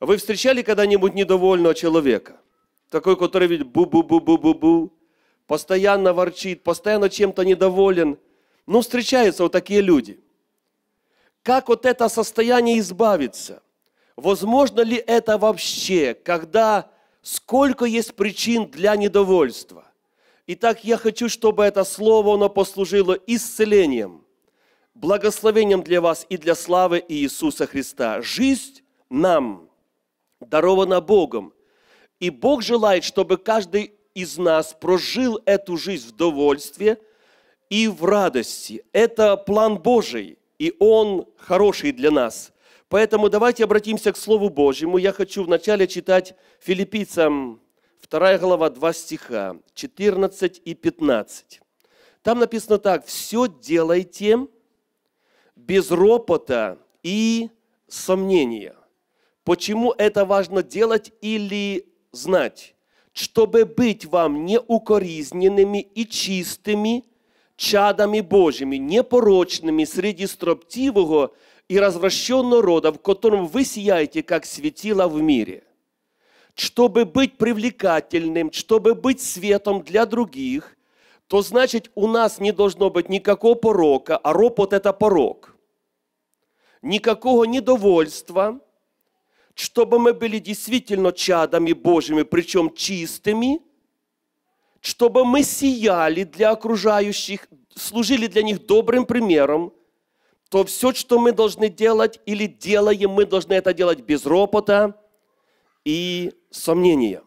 Вы встречали когда-нибудь недовольного человека? Такой, который ведь бу-бу-бу-бу-бу-бу, постоянно ворчит, постоянно чем-то недоволен. Ну, встречаются вот такие люди. Как вот это состояние избавиться? Возможно ли это вообще, когда сколько есть причин для недовольства? Итак, я хочу, чтобы это слово, оно послужило исцелением, благословением для вас и для славы Иисуса Христа. Жизнь нам – даровано Богом. И Бог желает, чтобы каждый из нас прожил эту жизнь в довольстве и в радости. Это план Божий, и он хороший для нас. Поэтому давайте обратимся к Слову Божьему. Я хочу вначале читать филиппийцам 2 глава 2 стиха 14 и 15. Там написано так, «Все делайте без ропота и сомнения». Почему это важно делать или знать? Чтобы быть вам неукоризненными и чистыми чадами Божьими, непорочными среди строптивого и развращенного рода, в котором вы сияете, как светило в мире. Чтобы быть привлекательным, чтобы быть светом для других, то значит у нас не должно быть никакого порока, а ропот – это порок. Никакого недовольства – чтобы мы были действительно чадами Божьими, причем чистыми, чтобы мы сияли для окружающих, служили для них добрым примером, то все, что мы должны делать или делаем, мы должны это делать без ропота и сомнения.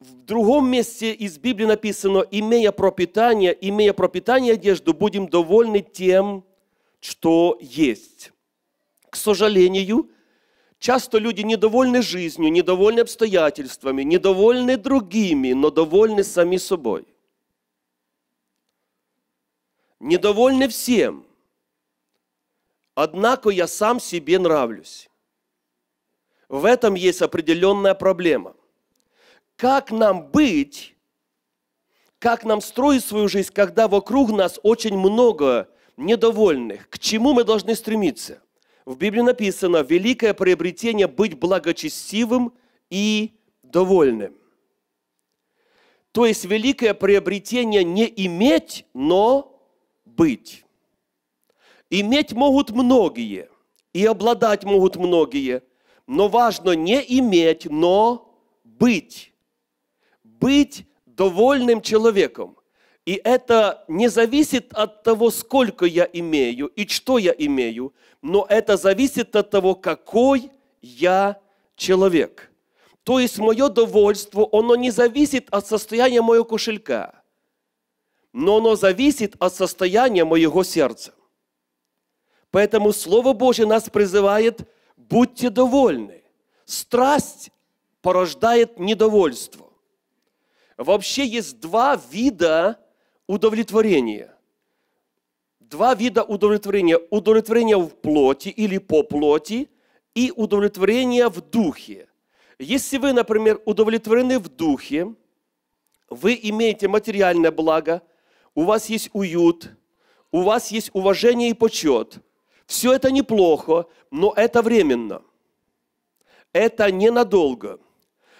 В другом месте из Библии написано, имея пропитание, имея пропитание одежду, будем довольны тем, что есть. К сожалению, Часто люди недовольны жизнью, недовольны обстоятельствами, недовольны другими, но довольны сами собой. Недовольны всем. Однако я сам себе нравлюсь. В этом есть определенная проблема. Как нам быть, как нам строить свою жизнь, когда вокруг нас очень много недовольных? К чему мы должны стремиться? в Библии написано «великое приобретение быть благочестивым и довольным». То есть великое приобретение не иметь, но быть. Иметь могут многие, и обладать могут многие, но важно не иметь, но быть. Быть довольным человеком. И это не зависит от того, сколько я имею и что я имею, но это зависит от того, какой я человек. То есть мое довольство, оно не зависит от состояния моего кошелька, но оно зависит от состояния моего сердца. Поэтому Слово Божье нас призывает, будьте довольны. Страсть порождает недовольство. Вообще есть два вида удовлетворение. Два вида удовлетворения. Удовлетворение в плоти или по плоти и удовлетворение в духе. Если вы, например, удовлетворены в духе, вы имеете материальное благо, у вас есть уют, у вас есть уважение и почет. Все это неплохо, но это временно. Это ненадолго.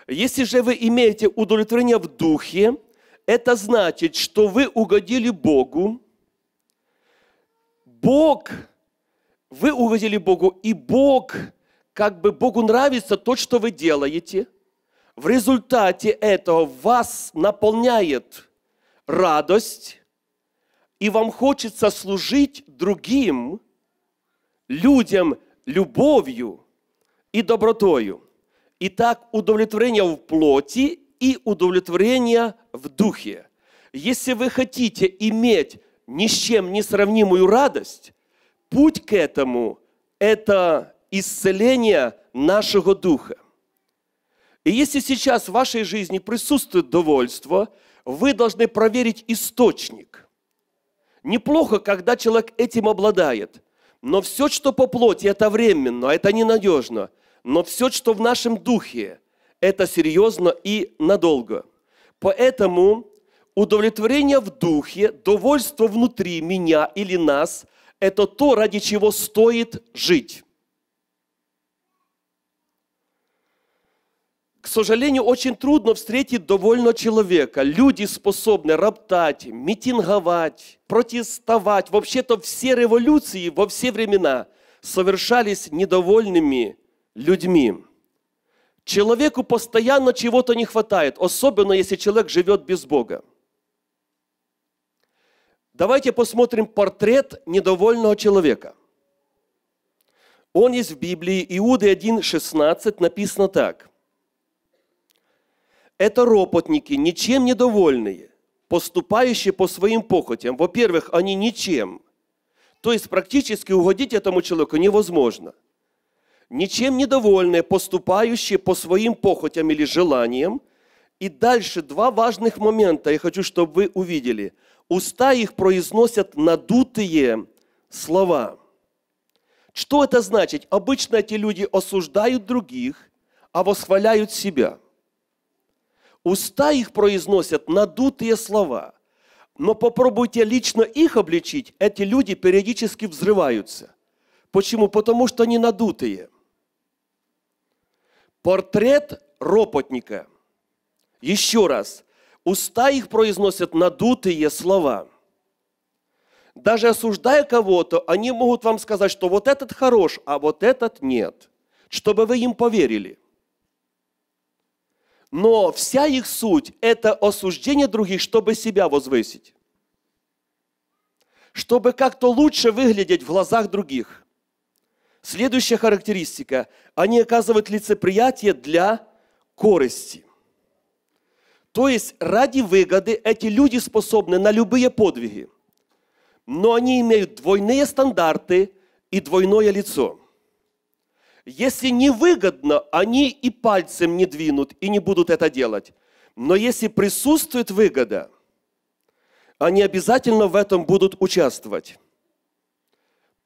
Если же вы имеете удовлетворение в духе, это значит, что вы угодили Богу, Бог, вы угодили Богу, и Бог, как бы Богу нравится то, что вы делаете. В результате этого вас наполняет радость, и вам хочется служить другим людям любовью и добротою. и так удовлетворение в плоти и удовлетворение в духе. Если вы хотите иметь ни с чем не сравнимую радость, путь к этому – это исцеление нашего духа. И если сейчас в вашей жизни присутствует довольство, вы должны проверить источник. Неплохо, когда человек этим обладает. Но все, что по плоти, это временно, а это ненадежно. Но все, что в нашем духе – это серьезно и надолго. Поэтому удовлетворение в духе, довольство внутри меня или нас – это то, ради чего стоит жить. К сожалению, очень трудно встретить довольного человека. Люди способны роптать, митинговать, протестовать. Вообще-то все революции во все времена совершались недовольными людьми. Человеку постоянно чего-то не хватает, особенно если человек живет без Бога. Давайте посмотрим портрет недовольного человека. Он есть в Библии, Иуды 1.16 написано так. Это ропотники, ничем недовольные, поступающие по своим похотям. Во-первых, они ничем. То есть практически угодить этому человеку невозможно – ничем недовольные, поступающие по своим похотям или желаниям. И дальше два важных момента я хочу, чтобы вы увидели. Уста их произносят надутые слова. Что это значит? Обычно эти люди осуждают других, а восхваляют себя. Уста их произносят надутые слова. Но попробуйте лично их обличить, эти люди периодически взрываются. Почему? Потому что они надутые – Портрет ропотника. Еще раз. Уста их произносят надутые слова. Даже осуждая кого-то, они могут вам сказать, что вот этот хорош, а вот этот нет, чтобы вы им поверили. Но вся их суть – это осуждение других, чтобы себя возвысить чтобы как-то лучше выглядеть в глазах других. Следующая характеристика. Они оказывают лицеприятие для корости. То есть ради выгоды эти люди способны на любые подвиги. Но они имеют двойные стандарты и двойное лицо. Если невыгодно, они и пальцем не двинут и не будут это делать. Но если присутствует выгода, они обязательно в этом будут участвовать.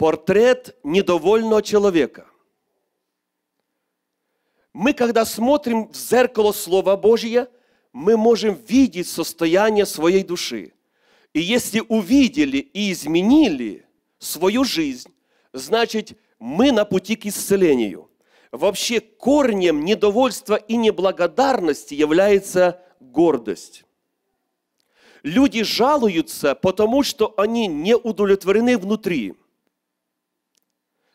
Портрет недовольного человека. Мы, когда смотрим в зеркало Слова Божье, мы можем видеть состояние своей души. И если увидели и изменили свою жизнь, значит, мы на пути к исцелению. Вообще корнем недовольства и неблагодарности является гордость. Люди жалуются, потому что они не удовлетворены внутри –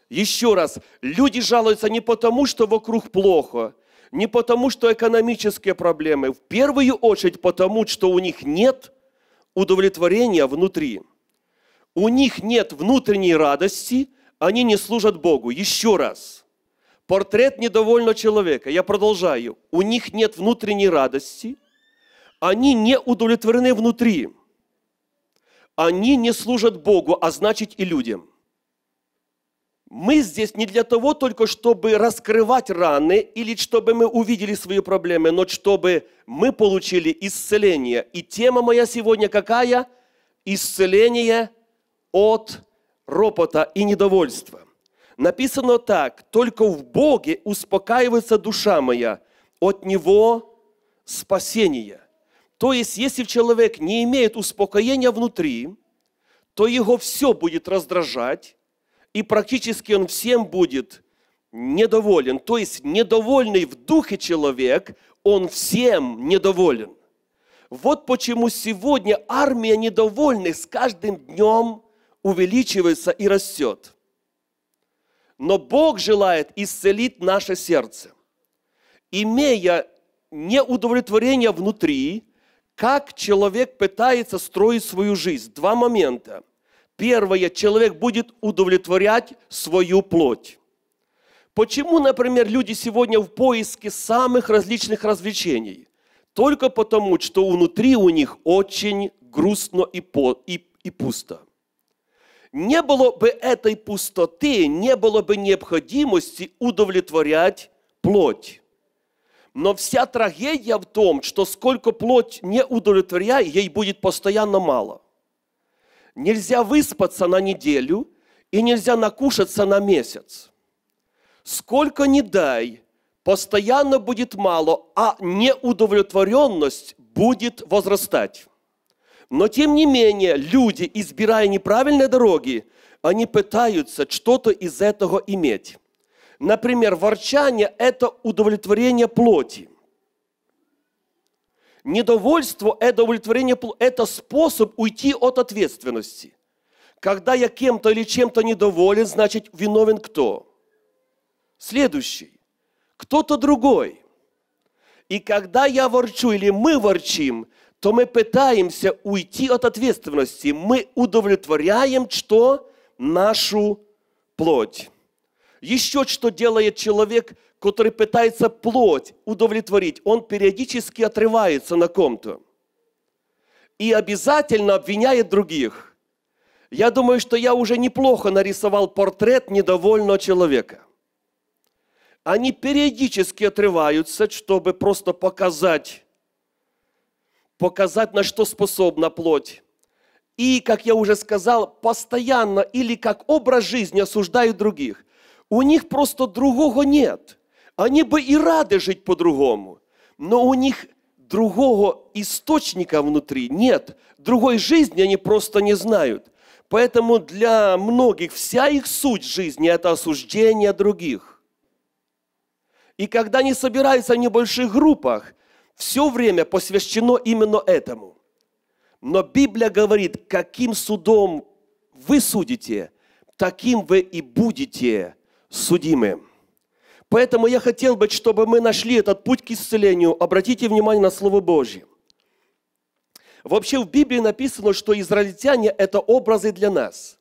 еще раз, люди жалуются не потому, что вокруг плохо, не потому, что экономические проблемы, в первую очередь потому, что у них нет удовлетворения внутри. У них нет внутренней радости, они не служат Богу. Еще раз, портрет недовольного человека, я продолжаю, у них нет внутренней радости, они не удовлетворены внутри, они не служат Богу, а значит и людям – мы здесь не для того только, чтобы раскрывать раны или чтобы мы увидели свои проблемы, но чтобы мы получили исцеление. И тема моя сегодня какая? Исцеление от ропота и недовольства. Написано так, только в Боге успокаивается душа моя, от Него спасение. То есть, если человек не имеет успокоения внутри, то его все будет раздражать, и практически он всем будет недоволен. То есть недовольный в духе человек, он всем недоволен. Вот почему сегодня армия недовольных с каждым днем увеличивается и растет. Но Бог желает исцелить наше сердце. Имея неудовлетворение внутри, как человек пытается строить свою жизнь. Два момента – Первое, человек будет удовлетворять свою плоть. Почему, например, люди сегодня в поиске самых различных развлечений? Только потому, что внутри у них очень грустно и, по, и, и пусто. Не было бы этой пустоты, не было бы необходимости удовлетворять плоть. Но вся трагедия в том, что сколько плоть не удовлетворяет, ей будет постоянно мало. Нельзя выспаться на неделю и нельзя накушаться на месяц. Сколько ни дай, постоянно будет мало, а неудовлетворенность будет возрастать. Но тем не менее, люди, избирая неправильные дороги, они пытаются что-то из этого иметь. Например, ворчание – это удовлетворение плоти – недовольство – это удовлетворение, это способ уйти от ответственности. Когда я кем-то или чем-то недоволен, значит, виновен кто? Следующий. Кто-то другой. И когда я ворчу или мы ворчим, то мы пытаемся уйти от ответственности. Мы удовлетворяем, что? Нашу плоть. Еще что делает человек – который пытается плоть удовлетворить, он периодически отрывается на ком-то и обязательно обвиняет других. Я думаю, что я уже неплохо нарисовал портрет недовольного человека. Они периодически отрываются, чтобы просто показать, показать, на что способна плоть. И, как я уже сказал, постоянно или как образ жизни осуждают других. У них просто другого нет. Они бы и рады жить по-другому, но у них другого источника внутри нет, другой жизни они просто не знают. Поэтому для многих вся их суть жизни – это осуждение других. И когда они собираются в небольших группах, все время посвящено именно этому. Но Библия говорит, каким судом вы судите, таким вы и будете судимым. Поэтому я хотел бы, чтобы мы нашли этот путь к исцелению. Обратите внимание на Слово Божье. Вообще в Библии написано, что израильтяне – это образы для нас.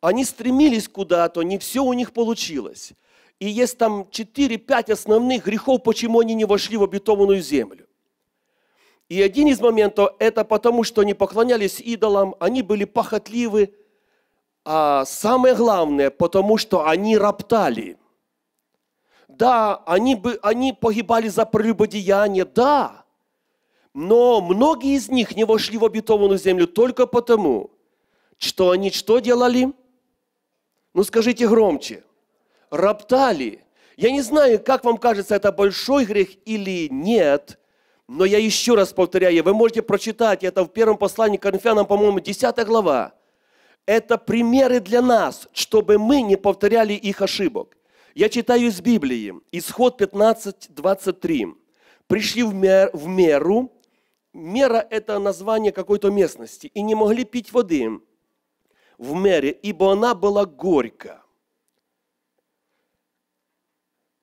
Они стремились куда-то, не все у них получилось. И есть там 4-5 основных грехов, почему они не вошли в обетованную землю. И один из моментов – это потому, что они поклонялись идолам, они были похотливы, а самое главное – потому, что они роптали – да, они, бы, они погибали за прелюбодеяние, да. Но многие из них не вошли в обетованную землю только потому, что они что делали? Ну скажите громче. Роптали. Я не знаю, как вам кажется, это большой грех или нет, но я еще раз повторяю, вы можете прочитать это в первом послании к Коринфянам, по-моему, 10 глава. Это примеры для нас, чтобы мы не повторяли их ошибок. Я читаю из Библии, Исход 15, 23. «Пришли в, мер, в меру». Мера – это название какой-то местности. «И не могли пить воды в мере, ибо она была горька».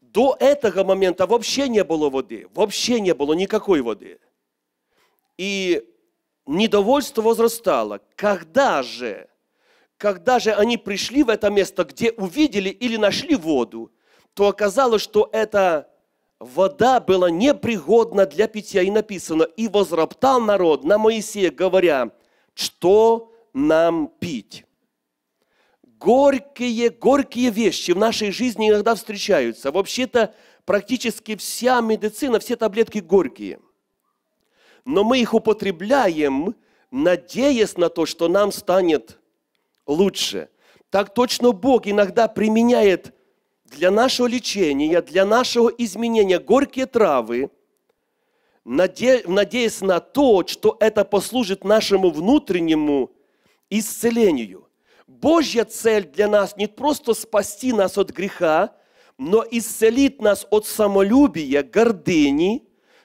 До этого момента вообще не было воды, вообще не было никакой воды. И недовольство возрастало. Когда же когда же они пришли в это место, где увидели или нашли воду, то оказалось, что эта вода была непригодна для питья. И написано, и возроптал народ на Моисея, говоря, что нам пить? Горькие, горькие вещи в нашей жизни иногда встречаются. Вообще-то практически вся медицина, все таблетки горькие. Но мы их употребляем, надеясь на то, что нам станет лучше. Так точно Бог иногда применяет для нашего лечения, для нашего изменения горькие травы, надеясь на то, что это послужит нашему внутреннему исцелению. Божья цель для нас не просто спасти нас от греха, но исцелит нас от самолюбия, гордыни.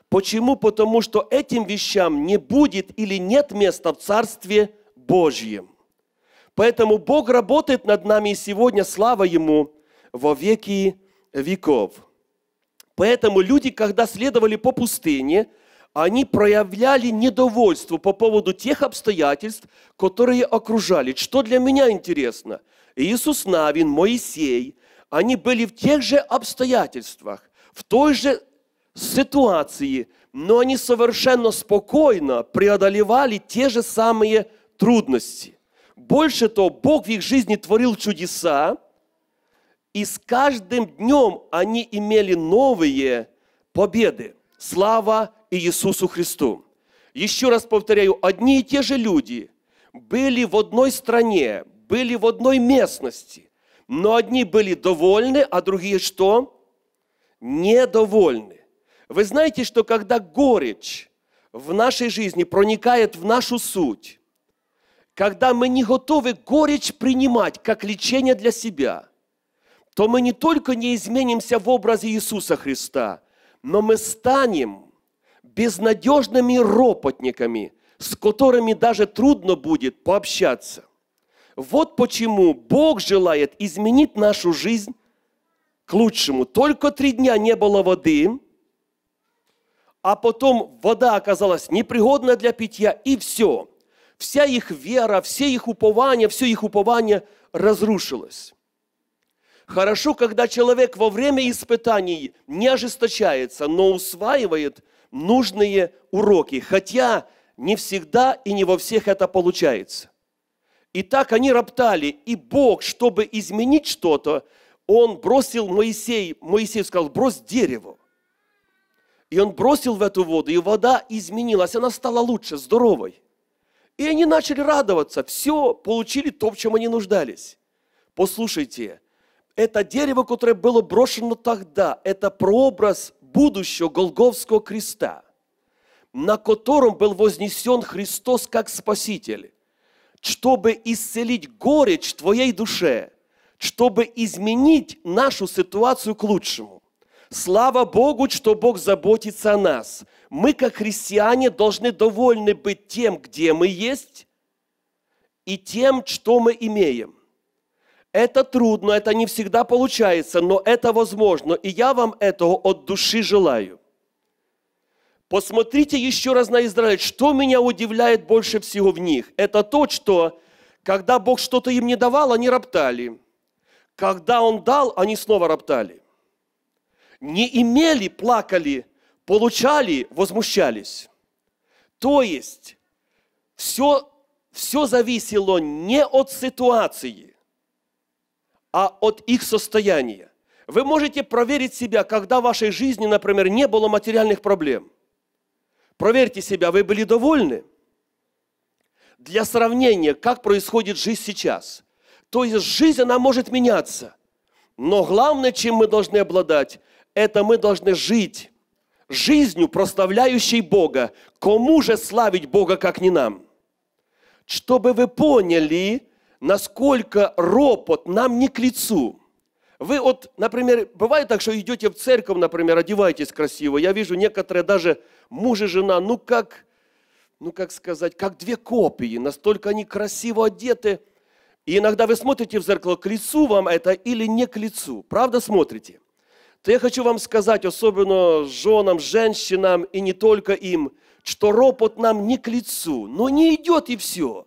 Почему? Потому что этим вещам не будет или нет места в Царстве Божьем. Поэтому Бог работает над нами и сегодня, слава Ему, во веки веков. Поэтому люди, когда следовали по пустыне, они проявляли недовольство по поводу тех обстоятельств, которые окружали. Что для меня интересно? Иисус Навин, Моисей, они были в тех же обстоятельствах, в той же ситуации, но они совершенно спокойно преодолевали те же самые трудности. Больше того, Бог в их жизни творил чудеса, и с каждым днем они имели новые победы. Слава Иисусу Христу! Еще раз повторяю, одни и те же люди были в одной стране, были в одной местности, но одни были довольны, а другие что? Недовольны. Вы знаете, что когда горечь в нашей жизни проникает в нашу суть, когда мы не готовы горечь принимать как лечение для себя, то мы не только не изменимся в образе Иисуса Христа, но мы станем безнадежными ропотниками, с которыми даже трудно будет пообщаться. Вот почему Бог желает изменить нашу жизнь к лучшему. Только три дня не было воды, а потом вода оказалась непригодна для питья, и все – вся их вера, все их упование, все их упование разрушилось. Хорошо, когда человек во время испытаний не ожесточается, но усваивает нужные уроки, хотя не всегда и не во всех это получается. И так они роптали, и Бог, чтобы изменить что-то, Он бросил Моисей, Моисей сказал, брось дерево. И он бросил в эту воду, и вода изменилась, она стала лучше, здоровой. И они начали радоваться, все получили то, в чем они нуждались. Послушайте, это дерево, которое было брошено тогда, это прообраз будущего Голговского креста, на котором был вознесен Христос как Спаситель, чтобы исцелить горечь твоей душе, чтобы изменить нашу ситуацию к лучшему. Слава Богу, что Бог заботится о нас – мы, как христиане, должны довольны быть тем, где мы есть, и тем, что мы имеем. Это трудно, это не всегда получается, но это возможно, и я вам этого от души желаю. Посмотрите еще раз на Израиль, что меня удивляет больше всего в них. Это то, что когда Бог что-то им не давал, они роптали. Когда Он дал, они снова роптали. Не имели, плакали – получали, возмущались. То есть все, все зависело не от ситуации, а от их состояния. Вы можете проверить себя, когда в вашей жизни, например, не было материальных проблем. Проверьте себя, вы были довольны? Для сравнения, как происходит жизнь сейчас. То есть жизнь, она может меняться. Но главное, чем мы должны обладать, это мы должны жить жизнью, прославляющей Бога. Кому же славить Бога, как не нам? Чтобы вы поняли, насколько ропот нам не к лицу. Вы вот, например, бывает так, что идете в церковь, например, одеваетесь красиво. Я вижу некоторые даже муж и жена, ну как, ну как сказать, как две копии. Настолько они красиво одеты. И иногда вы смотрите в зеркало, к лицу вам это или не к лицу. Правда смотрите? то я хочу вам сказать, особенно женам, женщинам и не только им, что ропот нам не к лицу, но не идет и все.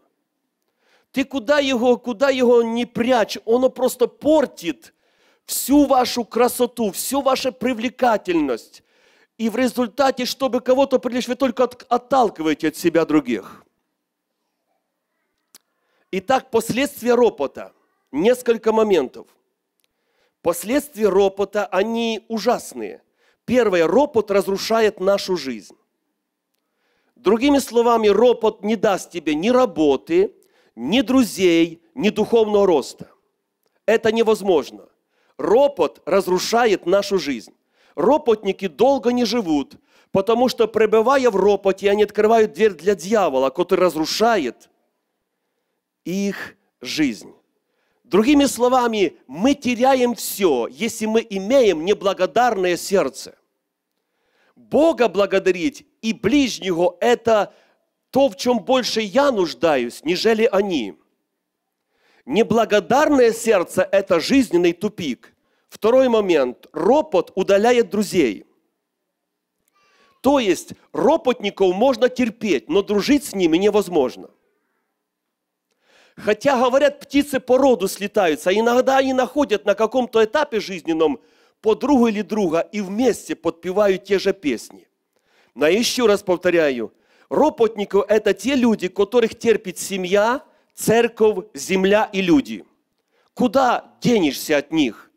Ты куда его, куда его не прячь, оно просто портит всю вашу красоту, всю вашу привлекательность. И в результате, чтобы кого-то привлечь, вы только от, отталкиваете от себя других. Итак, последствия ропота. Несколько моментов – Последствия ропота, они ужасные. Первое, ропот разрушает нашу жизнь. Другими словами, ропот не даст тебе ни работы, ни друзей, ни духовного роста. Это невозможно. Ропот разрушает нашу жизнь. Ропотники долго не живут, потому что, пребывая в ропоте, они открывают дверь для дьявола, который разрушает их жизнь. Другими словами, мы теряем все, если мы имеем неблагодарное сердце. Бога благодарить и ближнего – это то, в чем больше я нуждаюсь, нежели они. Неблагодарное сердце – это жизненный тупик. Второй момент – ропот удаляет друзей. То есть ропотников можно терпеть, но дружить с ними невозможно – Хотя, говорят, птицы по роду слетаются. А иногда они находят на каком-то этапе жизненном подругу или друга и вместе подпевают те же песни. Но еще раз повторяю, ропотников – это те люди, которых терпит семья, церковь, земля и люди. Куда денешься от них?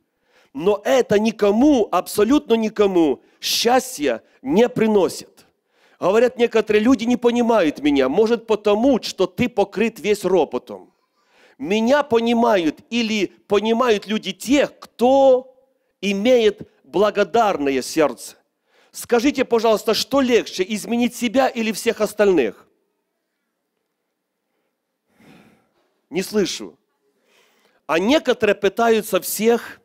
Но это никому, абсолютно никому счастья не приносит. Говорят, некоторые люди не понимают меня, может потому, что ты покрыт весь ропотом. Меня понимают или понимают люди те, кто имеет благодарное сердце. Скажите, пожалуйста, что легче, изменить себя или всех остальных? Не слышу. А некоторые пытаются всех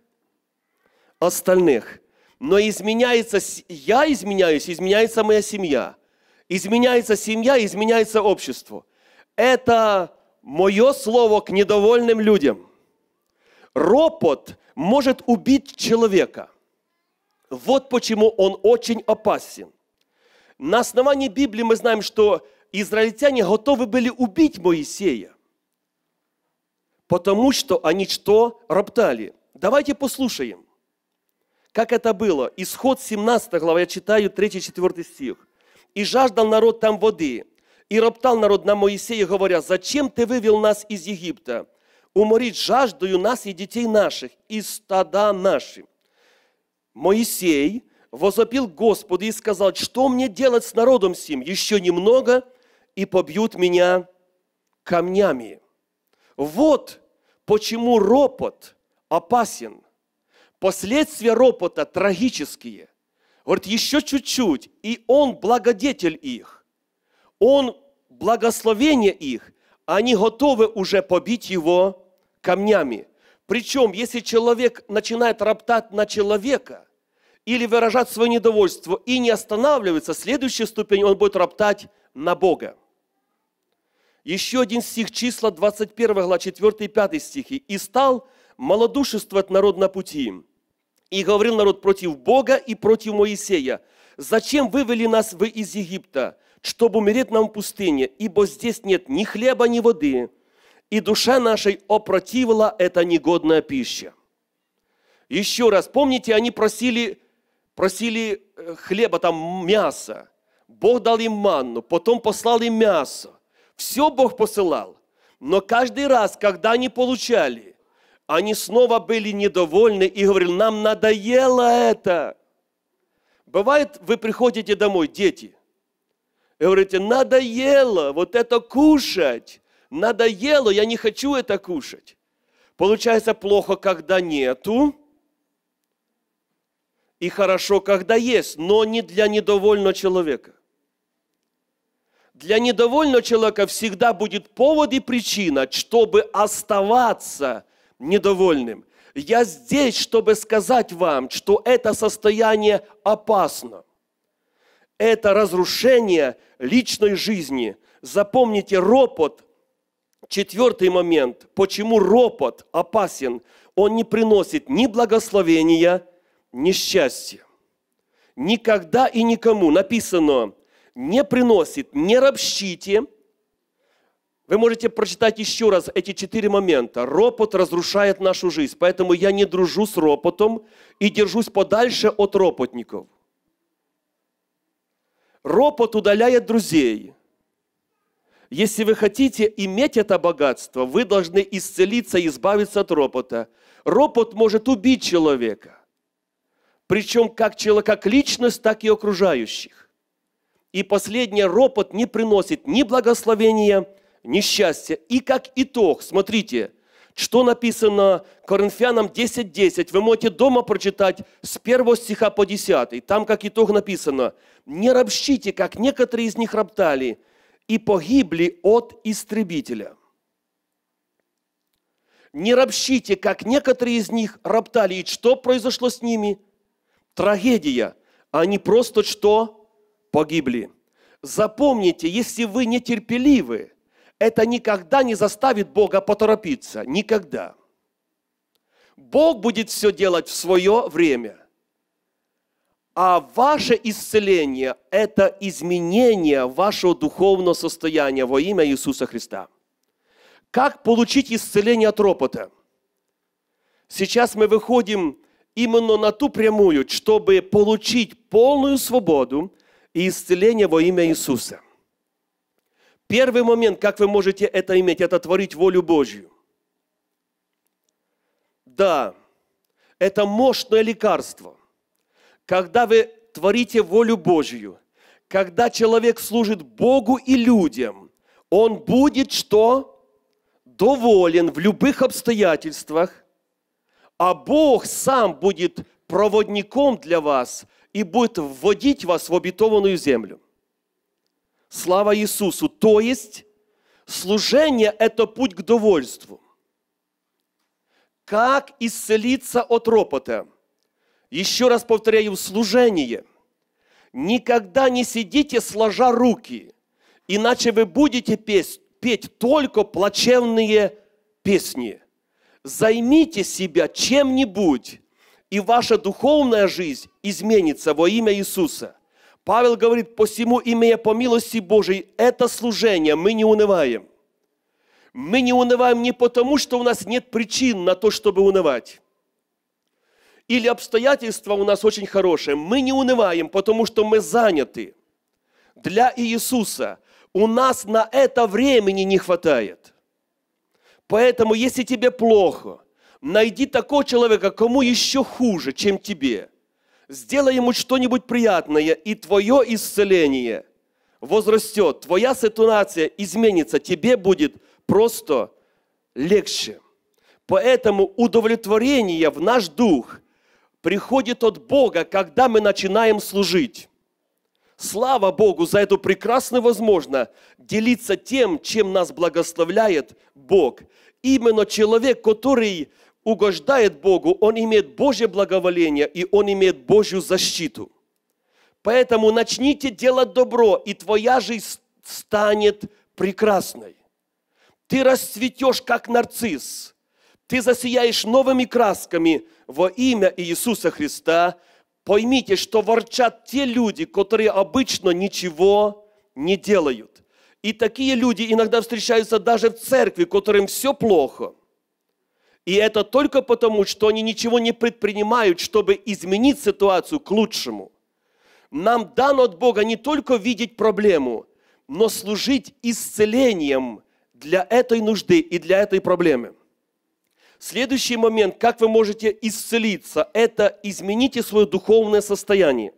остальных. Но изменяется, я изменяюсь, изменяется моя семья. Изменяется семья, изменяется общество. Это мое слово к недовольным людям. Ропот может убить человека. Вот почему он очень опасен. На основании Библии мы знаем, что израильтяне готовы были убить Моисея, потому что они что? Роптали. Давайте послушаем, как это было. Исход 17 глава, я читаю 3-4 стих. «И жаждал народ там воды, и роптал народ на Моисея, говоря, «Зачем ты вывел нас из Египта? Уморить жаждою нас и детей наших, и стада наши». Моисей возопил Господу и сказал, «Что мне делать с народом сим? Еще немного, и побьют меня камнями». Вот почему ропот опасен. Последствия ропота трагические – Говорит, еще чуть-чуть, и он благодетель их. Он благословение их, они готовы уже побить его камнями. Причем, если человек начинает роптать на человека или выражать свое недовольство и не останавливается, следующая ступень он будет роптать на Бога. Еще один стих, числа 21 глава, 4 и 5 стихи. «И стал малодушествовать народ на пути и говорил народ против Бога и против Моисея, «Зачем вывели нас вы из Египта? чтобы умереть нам в пустыне, ибо здесь нет ни хлеба, ни воды, и душа нашей опротивила эта негодная пища». Еще раз, помните, они просили, просили э, хлеба, там мясо. Бог дал им манну, потом послал им мясо. Все Бог посылал. Но каждый раз, когда они получали, они снова были недовольны и говорили, нам надоело это. Бывает, вы приходите домой, дети, и говорите, надоело вот это кушать. Надоело, я не хочу это кушать. Получается плохо, когда нету, и хорошо, когда есть, но не для недовольного человека. Для недовольного человека всегда будет повод и причина, чтобы оставаться недовольным. Я здесь, чтобы сказать вам, что это состояние опасно это разрушение личной жизни. Запомните ропот. Четвертый момент. Почему ропот опасен? Он не приносит ни благословения, ни счастья. Никогда и никому написано, не приносит, не рабщите. Вы можете прочитать еще раз эти четыре момента. Ропот разрушает нашу жизнь, поэтому я не дружу с ропотом и держусь подальше от ропотников – Ропот удаляет друзей. Если вы хотите иметь это богатство, вы должны исцелиться и избавиться от ропота. Ропот может убить человека. Причем как человека, как личность, так и окружающих. И последнее, ропот не приносит ни благословения, ни счастья. И как итог, смотрите – что написано Коринфянам 10.10. 10. Вы можете дома прочитать с 1 стиха по 10. Там как итог написано. «Не ропщите, как некоторые из них роптали, и погибли от истребителя». «Не ропщите, как некоторые из них роптали». И что произошло с ними? Трагедия. Они просто что? Погибли. Запомните, если вы нетерпеливы – это никогда не заставит Бога поторопиться. Никогда. Бог будет все делать в свое время. А ваше исцеление – это изменение вашего духовного состояния во имя Иисуса Христа. Как получить исцеление от ропота? Сейчас мы выходим именно на ту прямую, чтобы получить полную свободу и исцеление во имя Иисуса – Первый момент, как вы можете это иметь, это творить волю Божью. Да, это мощное лекарство. Когда вы творите волю Божью, когда человек служит Богу и людям, он будет что? Доволен в любых обстоятельствах, а Бог сам будет проводником для вас и будет вводить вас в обетованную землю. Слава Иисусу! То есть служение – это путь к довольству. Как исцелиться от ропота? Еще раз повторяю, служение. Никогда не сидите сложа руки, иначе вы будете петь, петь только плачевные песни. Займите себя чем-нибудь, и ваша духовная жизнь изменится во имя Иисуса. Павел говорит, посему, имея по милости Божией это служение, мы не унываем. Мы не унываем не потому, что у нас нет причин на то, чтобы унывать. Или обстоятельства у нас очень хорошие. Мы не унываем, потому что мы заняты. Для Иисуса у нас на это времени не хватает. Поэтому, если тебе плохо, найди такого человека, кому еще хуже, чем тебе – сделай ему что-нибудь приятное, и твое исцеление возрастет, твоя ситуация изменится, тебе будет просто легче. Поэтому удовлетворение в наш дух приходит от Бога, когда мы начинаем служить. Слава Богу за эту прекрасную возможность делиться тем, чем нас благословляет Бог. Именно человек, который угождает Богу, он имеет Божье благоволение и он имеет Божью защиту. Поэтому начните делать добро, и твоя жизнь станет прекрасной. Ты расцветешь, как нарцисс. Ты засияешь новыми красками во имя Иисуса Христа. Поймите, что ворчат те люди, которые обычно ничего не делают. И такие люди иногда встречаются даже в церкви, которым все плохо – и это только потому, что они ничего не предпринимают, чтобы изменить ситуацию к лучшему. Нам дано от Бога не только видеть проблему, но служить исцелением для этой нужды и для этой проблемы. Следующий момент, как вы можете исцелиться, это измените свое духовное состояние.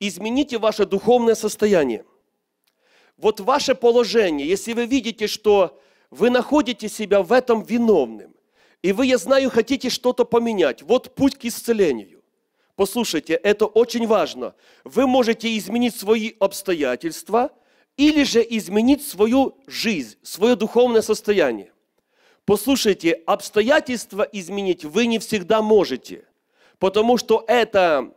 Измените ваше духовное состояние. Вот ваше положение, если вы видите, что вы находите себя в этом виновным, и вы, я знаю, хотите что-то поменять, вот путь к исцелению. Послушайте, это очень важно. Вы можете изменить свои обстоятельства или же изменить свою жизнь, свое духовное состояние. Послушайте, обстоятельства изменить вы не всегда можете, потому что это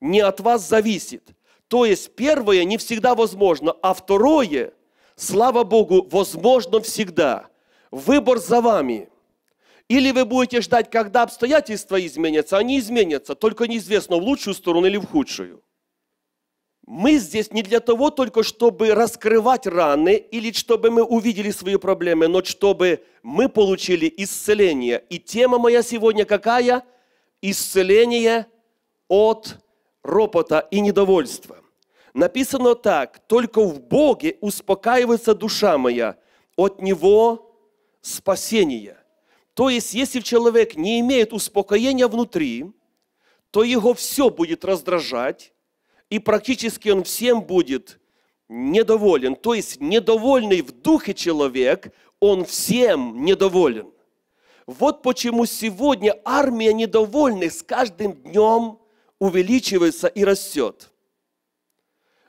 не от вас зависит. То есть первое не всегда возможно, а второе – Слава Богу, возможно всегда. Выбор за вами. Или вы будете ждать, когда обстоятельства изменятся, они изменятся, только неизвестно, в лучшую сторону или в худшую. Мы здесь не для того только, чтобы раскрывать раны или чтобы мы увидели свои проблемы, но чтобы мы получили исцеление. И тема моя сегодня какая? Исцеление от ропота и недовольства. Написано так, только в Боге успокаивается душа моя, от Него спасение. То есть, если человек не имеет успокоения внутри, то его все будет раздражать, и практически он всем будет недоволен. То есть недовольный в духе человек, он всем недоволен. Вот почему сегодня армия недовольных с каждым днем увеличивается и растет.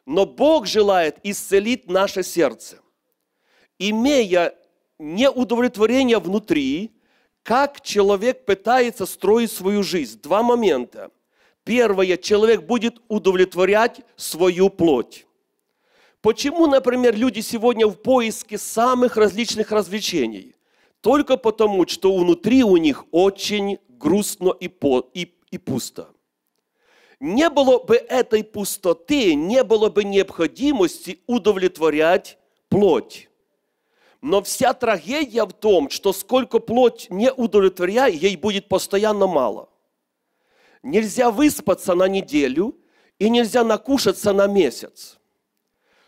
Но Бог желает исцелить наше сердце. Имея неудовлетворение внутри, как человек пытается строить свою жизнь. Два момента. Первое, человек будет удовлетворять свою плоть. Почему, например, люди сегодня в поиске самых различных развлечений? Только потому, что внутри у них очень грустно и, и пусто не было бы этой пустоты, не было бы необходимости удовлетворять плоть. Но вся трагедия в том, что сколько плоть не удовлетворяет, ей будет постоянно мало. Нельзя выспаться на неделю и нельзя накушаться на месяц.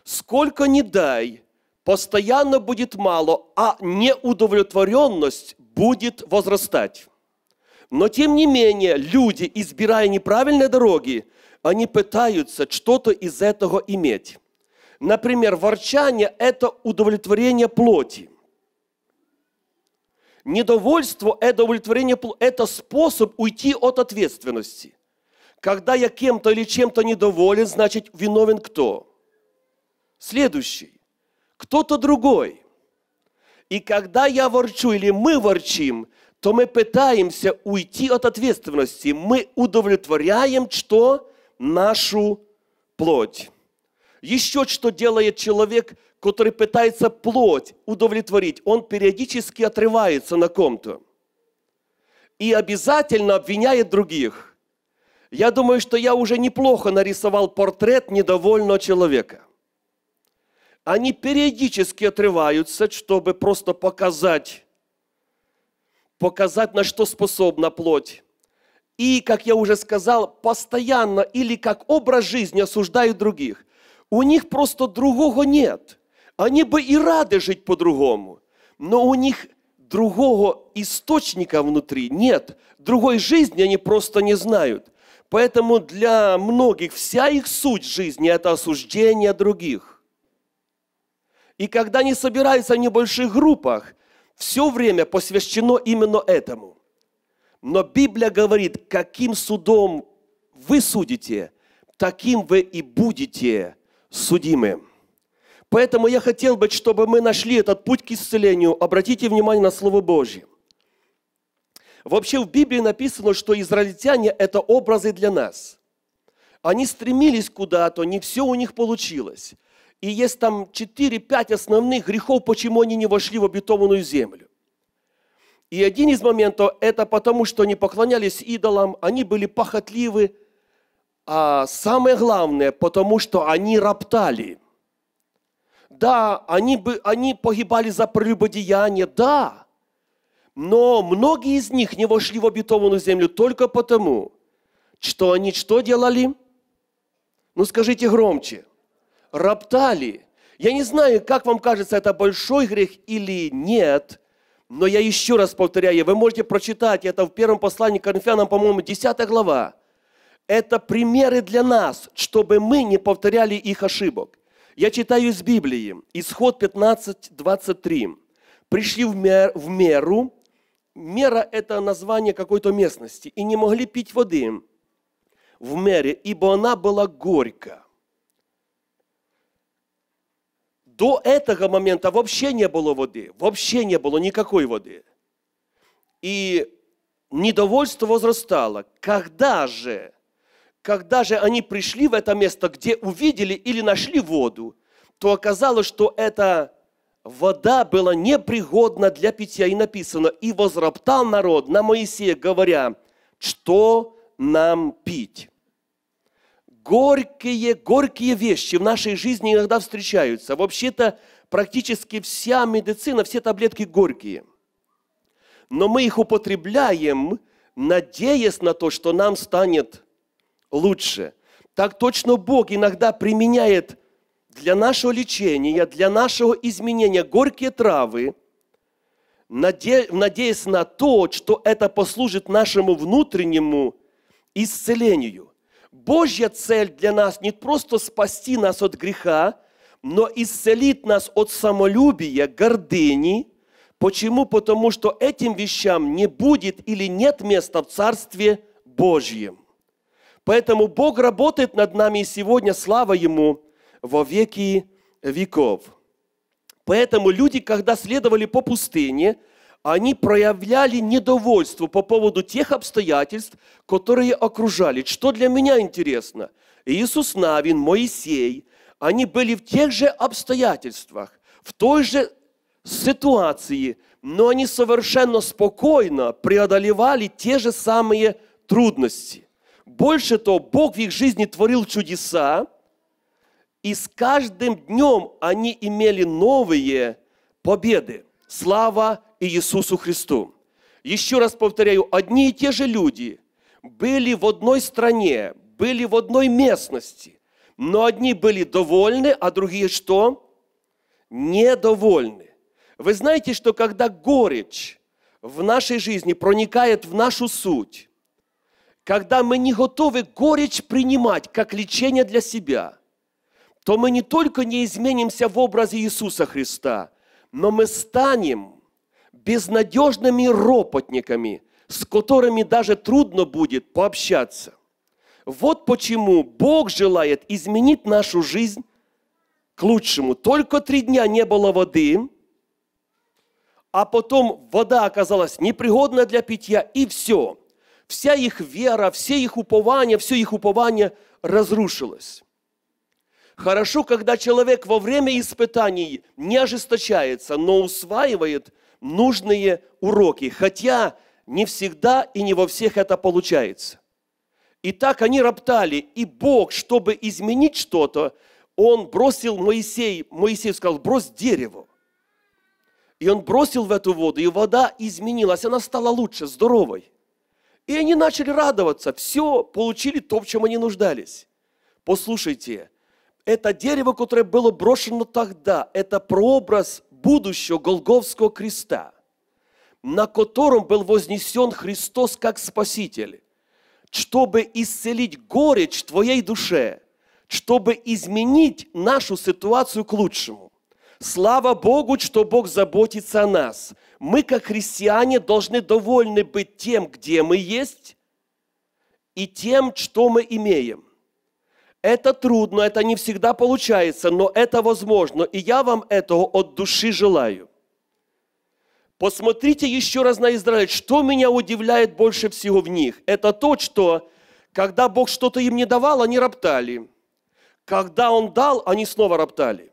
Сколько ни дай, постоянно будет мало, а неудовлетворенность будет возрастать. Но тем не менее, люди, избирая неправильные дороги, они пытаются что-то из этого иметь. Например, ворчание – это удовлетворение плоти. Недовольство – это удовлетворение плоти, это способ уйти от ответственности. Когда я кем-то или чем-то недоволен, значит, виновен кто? Следующий. Кто-то другой. И когда я ворчу или мы ворчим, то мы пытаемся уйти от ответственности. Мы удовлетворяем что? Нашу плоть. Еще что делает человек, который пытается плоть удовлетворить, он периодически отрывается на ком-то и обязательно обвиняет других. Я думаю, что я уже неплохо нарисовал портрет недовольного человека. Они периодически отрываются, чтобы просто показать показать, на что способна плоть. И, как я уже сказал, постоянно или как образ жизни осуждают других. У них просто другого нет. Они бы и рады жить по-другому, но у них другого источника внутри нет. Другой жизни они просто не знают. Поэтому для многих вся их суть жизни – это осуждение других. И когда они собираются в небольших группах, все время посвящено именно этому. Но Библия говорит, каким судом вы судите, таким вы и будете судимы. Поэтому я хотел бы, чтобы мы нашли этот путь к исцелению. Обратите внимание на Слово Божье. Вообще в Библии написано, что израильтяне – это образы для нас. Они стремились куда-то, не все у них получилось. И есть там 4-5 основных грехов, почему они не вошли в обетованную землю. И один из моментов – это потому, что они поклонялись идолам, они были похотливы. А самое главное – потому, что они роптали. Да, они, бы, они погибали за прелюбодеяние, да. Но многие из них не вошли в обетованную землю только потому, что они что делали? Ну скажите громче – роптали. Я не знаю, как вам кажется, это большой грех или нет, но я еще раз повторяю, вы можете прочитать это в первом послании к Коринфянам, по-моему, 10 глава. Это примеры для нас, чтобы мы не повторяли их ошибок. Я читаю из Библии, исход 15, 23. «Пришли в, мер, в меру, мера – это название какой-то местности, и не могли пить воды в мере, ибо она была горька». До этого момента вообще не было воды, вообще не было никакой воды. И недовольство возрастало. Когда же, когда же они пришли в это место, где увидели или нашли воду, то оказалось, что эта вода была непригодна для питья. И написано, и возроптал народ на Моисея, говоря, что нам пить? горькие, горькие вещи в нашей жизни иногда встречаются. Вообще-то практически вся медицина, все таблетки горькие. Но мы их употребляем, надеясь на то, что нам станет лучше. Так точно Бог иногда применяет для нашего лечения, для нашего изменения горькие травы, надеясь на то, что это послужит нашему внутреннему исцелению. Божья цель для нас не просто спасти нас от греха, но исцелит нас от самолюбия, гордыни. Почему? Потому что этим вещам не будет или нет места в Царстве Божьем. Поэтому Бог работает над нами и сегодня, слава Ему, во веки веков. Поэтому люди, когда следовали по пустыне – они проявляли недовольство по поводу тех обстоятельств, которые окружали. Что для меня интересно, Иисус Навин, Моисей, они были в тех же обстоятельствах, в той же ситуации, но они совершенно спокойно преодолевали те же самые трудности. Больше того, Бог в их жизни творил чудеса, и с каждым днем они имели новые победы. Слава и Иисусу Христу. Еще раз повторяю, одни и те же люди были в одной стране, были в одной местности, но одни были довольны, а другие что? Недовольны. Вы знаете, что когда горечь в нашей жизни проникает в нашу суть, когда мы не готовы горечь принимать как лечение для себя, то мы не только не изменимся в образе Иисуса Христа, но мы станем – безнадежными ропотниками, с которыми даже трудно будет пообщаться. Вот почему Бог желает изменить нашу жизнь к лучшему. Только три дня не было воды, а потом вода оказалась непригодна для питья, и все. Вся их вера, все их упование, все их упование разрушилось. Хорошо, когда человек во время испытаний не ожесточается, но усваивает нужные уроки, хотя не всегда и не во всех это получается. И так они роптали, и Бог, чтобы изменить что-то, Он бросил Моисей, Моисей сказал, брось дерево. И он бросил в эту воду, и вода изменилась, она стала лучше, здоровой. И они начали радоваться, все, получили то, в чем они нуждались. Послушайте, это дерево, которое было брошено тогда, это прообраз будущего Голговского креста, на котором был вознесен Христос как Спаситель, чтобы исцелить горечь твоей душе, чтобы изменить нашу ситуацию к лучшему. Слава Богу, что Бог заботится о нас. Мы, как христиане, должны довольны быть тем, где мы есть, и тем, что мы имеем. Это трудно, это не всегда получается, но это возможно. И я вам этого от души желаю. Посмотрите еще раз на Израиль. Что меня удивляет больше всего в них? Это то, что когда Бог что-то им не давал, они роптали. Когда Он дал, они снова роптали.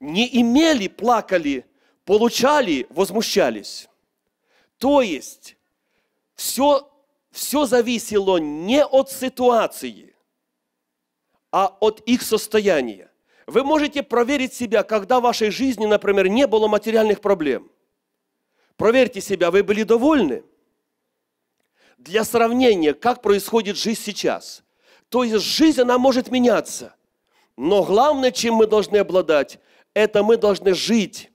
Не имели, плакали, получали, возмущались. То есть все, все зависело не от ситуации, а от их состояния. Вы можете проверить себя, когда в вашей жизни, например, не было материальных проблем. Проверьте себя, вы были довольны? Для сравнения, как происходит жизнь сейчас. То есть жизнь, она может меняться. Но главное, чем мы должны обладать, это мы должны жить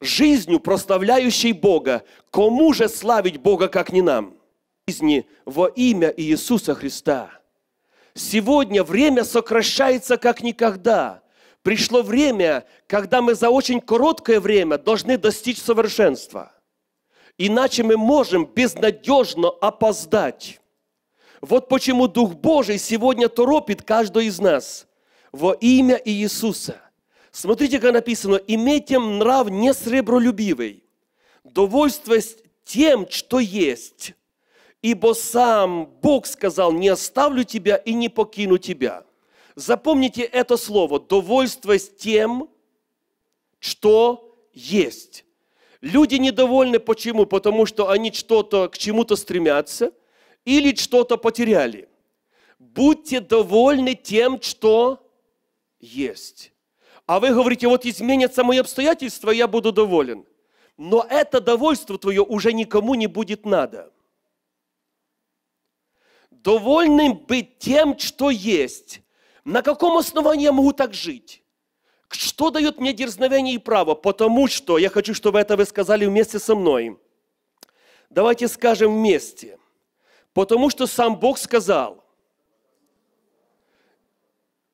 жизнью, прославляющей Бога. Кому же славить Бога, как не нам? Жизни во имя Иисуса Христа. Сегодня время сокращается как никогда. Пришло время, когда мы за очень короткое время должны достичь совершенства. Иначе мы можем безнадежно опоздать. Вот почему Дух Божий сегодня торопит каждого из нас во имя Иисуса. Смотрите, как написано, «Имейте нрав несребролюбивый, довольствуясь тем, что есть, Ибо сам Бог сказал, не оставлю тебя и не покину тебя. Запомните это слово, довольствуясь тем, что есть. Люди недовольны почему? Потому что они что-то к чему-то стремятся или что-то потеряли. Будьте довольны тем, что есть. А вы говорите, вот изменятся мои обстоятельства, я буду доволен. Но это довольство твое уже никому не будет надо довольным быть тем, что есть. На каком основании я могу так жить? Что дает мне дерзновение и право? Потому что я хочу, чтобы это вы сказали вместе со мной. Давайте скажем вместе. Потому что сам Бог сказал,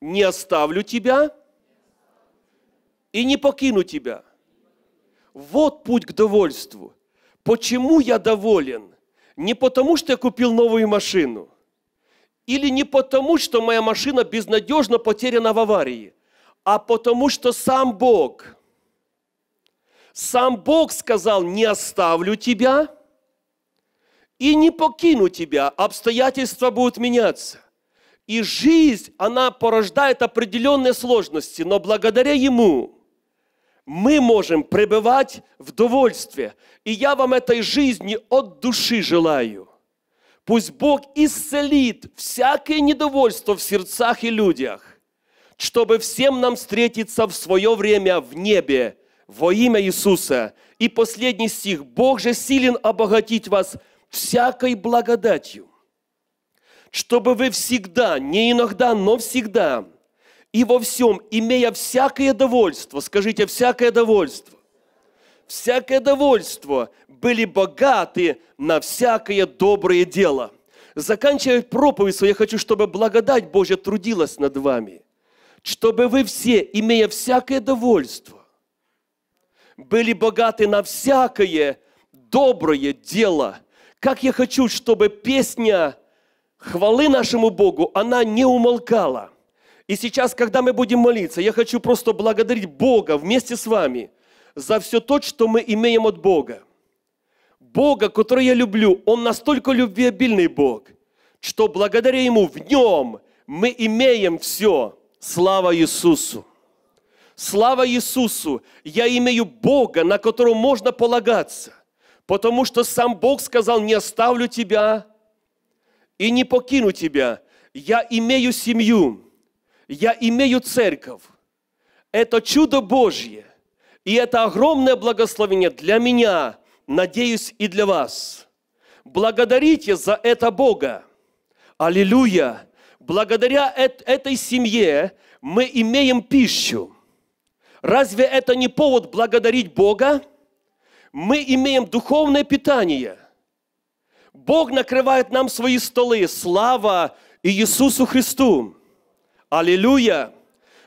не оставлю тебя и не покину тебя. Вот путь к довольству. Почему я доволен? Не потому, что я купил новую машину – или не потому, что моя машина безнадежно потеряна в аварии, а потому, что сам Бог, сам Бог сказал, не оставлю тебя и не покину тебя, обстоятельства будут меняться. И жизнь, она порождает определенные сложности, но благодаря Ему – мы можем пребывать в довольстве. И я вам этой жизни от души желаю. Пусть Бог исцелит всякое недовольство в сердцах и людях, чтобы всем нам встретиться в свое время в небе во имя Иисуса. И последний стих. Бог же силен обогатить вас всякой благодатью, чтобы вы всегда, не иногда, но всегда, и во всем, имея всякое довольство, скажите, всякое довольство, всякое довольство, были богаты на всякое доброе дело. Заканчивая проповедь свою, я хочу, чтобы благодать Божья трудилась над вами, чтобы вы все, имея всякое довольство, были богаты на всякое доброе дело. Как я хочу, чтобы песня хвалы нашему Богу, она не умолкала. И сейчас, когда мы будем молиться, я хочу просто благодарить Бога вместе с вами за все то, что мы имеем от Бога. Бога, которого я люблю, Он настолько любвеобильный Бог, что благодаря Ему в Нем мы имеем все. Слава Иисусу! Слава Иисусу! Я имею Бога, на которого можно полагаться, потому что сам Бог сказал, не оставлю тебя и не покину тебя. Я имею семью, я имею церковь. Это чудо Божье, и это огромное благословение для меня – надеюсь, и для вас. Благодарите за это Бога. Аллилуйя! Благодаря этой семье мы имеем пищу. Разве это не повод благодарить Бога? Мы имеем духовное питание. Бог накрывает нам свои столы. Слава Иисусу Христу! Аллилуйя!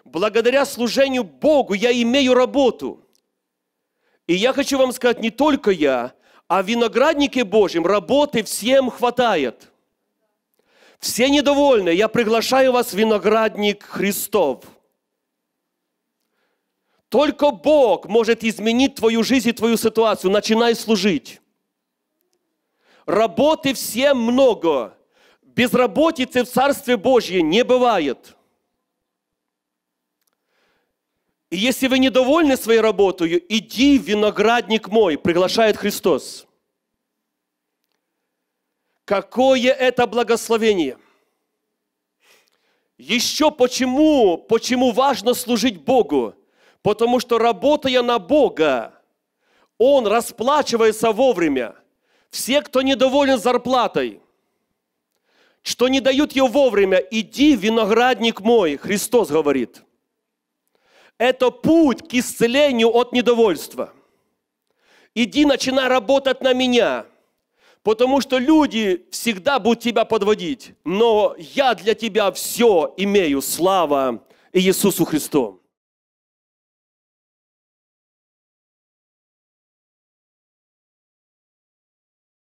Благодаря служению Богу я имею работу – и я хочу вам сказать, не только я, а в винограднике Божьем работы всем хватает. Все недовольны. Я приглашаю вас в виноградник Христов. Только Бог может изменить твою жизнь и твою ситуацию. Начинай служить. Работы всем много. Безработицы в Царстве Божьем не бывает. И если вы недовольны своей работой, иди, виноградник мой, приглашает Христос. Какое это благословение! Еще почему, почему важно служить Богу? Потому что работая на Бога, Он расплачивается вовремя. Все, кто недоволен зарплатой, что не дают ее вовремя, иди, виноградник мой, Христос говорит – это путь к исцелению от недовольства. Иди, начинай работать на меня, потому что люди всегда будут тебя подводить, но я для тебя все имею. Слава Иисусу Христу.